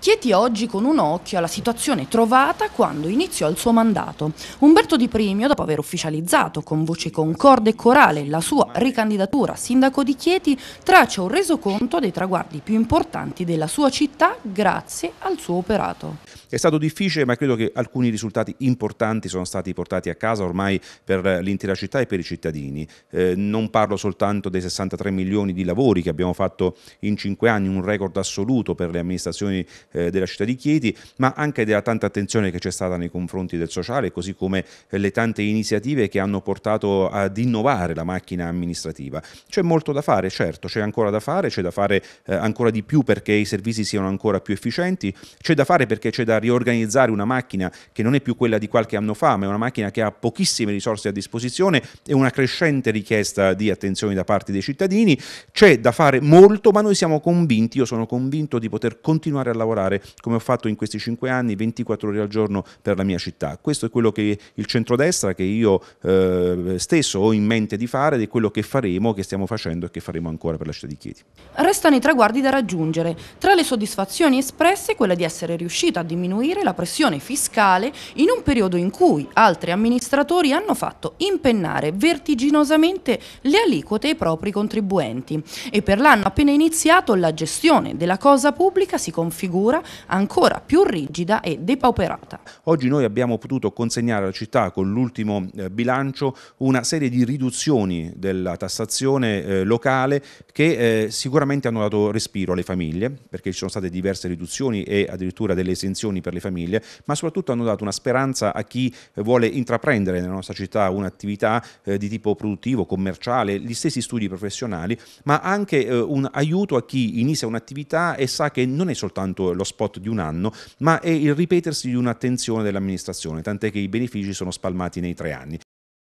Chieti oggi con un occhio alla situazione trovata quando iniziò il suo mandato. Umberto Di Primio, dopo aver ufficializzato con voce concorde e corale la sua ricandidatura a sindaco di Chieti, traccia un resoconto dei traguardi più importanti della sua città grazie al suo operato. È stato difficile, ma credo che alcuni risultati importanti sono stati portati a casa ormai per l'intera città e per i cittadini. Eh, non parlo soltanto dei 63 milioni di lavori che abbiamo fatto in cinque anni, un record assoluto per le amministrazioni eh, della città di Chieti, ma anche della tanta attenzione che c'è stata nei confronti del sociale, così come eh, le tante iniziative che hanno portato ad innovare la macchina amministrativa. C'è molto da fare, certo, c'è ancora da fare, c'è da fare eh, ancora di più perché i servizi siano ancora più efficienti, c'è da fare perché c'è da riorganizzare una macchina che non è più quella di qualche anno fa, ma è una macchina che ha pochissime risorse a disposizione e una crescente richiesta di attenzione da parte dei cittadini, c'è da fare molto, ma noi siamo convinti, io sono convinto di poter continuare a lavorare lavorare come ho fatto in questi 5 anni 24 ore al giorno per la mia città. Questo è quello che il centrodestra che io eh, stesso ho in mente di fare ed è quello che faremo, che stiamo facendo e che faremo ancora per la città di Chieti. Restano i traguardi da raggiungere. Tra le soddisfazioni espresse quella di essere riuscita a diminuire la pressione fiscale in un periodo in cui altri amministratori hanno fatto impennare vertiginosamente le aliquote ai propri contribuenti e per l'anno appena iniziato la gestione della cosa pubblica si configura struttura ancora più rigida e depauperata. Oggi noi abbiamo potuto consegnare alla città con l'ultimo eh, bilancio una serie di riduzioni della tassazione eh, locale che eh, sicuramente hanno dato respiro alle famiglie perché ci sono state diverse riduzioni e addirittura delle esenzioni per le famiglie ma soprattutto hanno dato una speranza a chi vuole intraprendere nella nostra città un'attività di tipo produttivo, commerciale, gli stessi studi professionali ma anche un aiuto a chi inizia un'attività e sa che non è soltanto lo spot di un anno, ma è il ripetersi di un'attenzione dell'amministrazione, tant'è che i benefici sono spalmati nei tre anni.